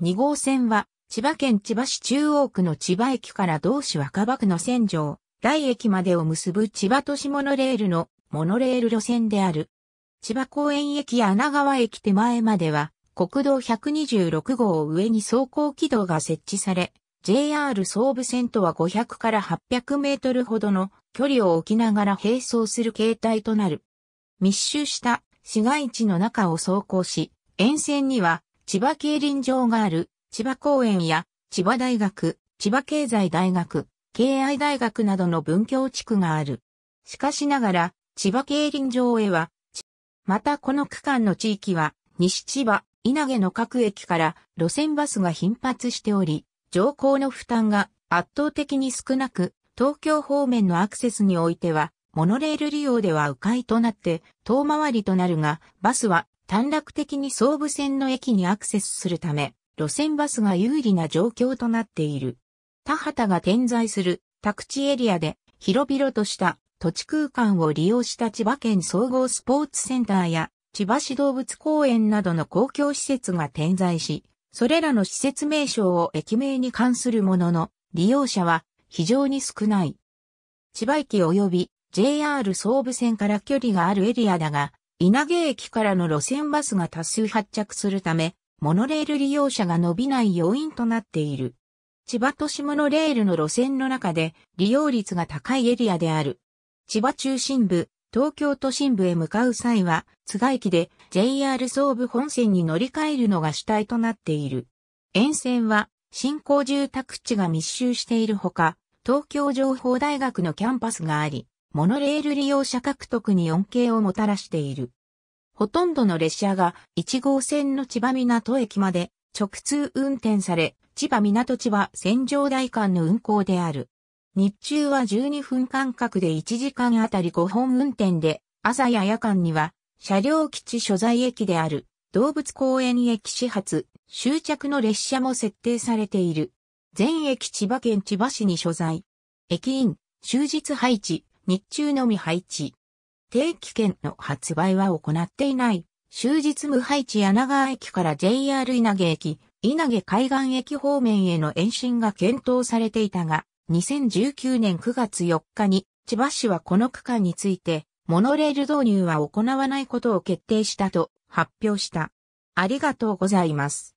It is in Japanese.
2号線は、千葉県千葉市中央区の千葉駅から同市若葉区の線上、大駅までを結ぶ千葉都市モノレールのモノレール路線である。千葉公園駅や穴川駅手前までは、国道126号を上に走行軌道が設置され、JR 総武線とは500から800メートルほどの距離を置きながら並走する形態となる。密集した市街地の中を走行し、沿線には千葉競輪場がある千葉公園や千葉大学、千葉経済大学、敬愛大学などの文教地区がある。しかしながら、千葉競輪場へは、またこの区間の地域は、西千葉、稲毛の各駅から路線バスが頻発しており、乗降の負担が圧倒的に少なく、東京方面のアクセスにおいては、モノレール利用では迂回となって、遠回りとなるが、バスは短絡的に総武線の駅にアクセスするため、路線バスが有利な状況となっている。田畑が点在する宅地エリアで広々とした土地空間を利用した千葉県総合スポーツセンターや千葉市動物公園などの公共施設が点在し、それらの施設名称を駅名に関するものの利用者は非常に少ない。千葉駅及び JR 総武線から距離があるエリアだが、稲毛駅からの路線バスが多数発着するため、モノレール利用者が伸びない要因となっている。千葉都市モノレールの路線の中で利用率が高いエリアである。千葉中心部、東京都心部へ向かう際は、津賀駅で JR 総武本線に乗り換えるのが主体となっている。沿線は新興住宅地が密集しているほか、東京情報大学のキャンパスがあり、モノレール利用者獲得に恩恵をもたらしている。ほとんどの列車が1号線の千葉港駅まで直通運転され、千葉港千葉線上台間の運行である。日中は12分間隔で1時間あたり5本運転で、朝や夜間には車両基地所在駅である動物公園駅始発終着の列車も設定されている。全駅千葉県千葉市に所在。駅員、終日配置、日中のみ配置。定期券の発売は行っていない。終日無配置柳川駅から JR 稲毛駅、稲毛海岸駅方面への延伸が検討されていたが、2019年9月4日に千葉市はこの区間について、モノレール導入は行わないことを決定したと発表した。ありがとうございます。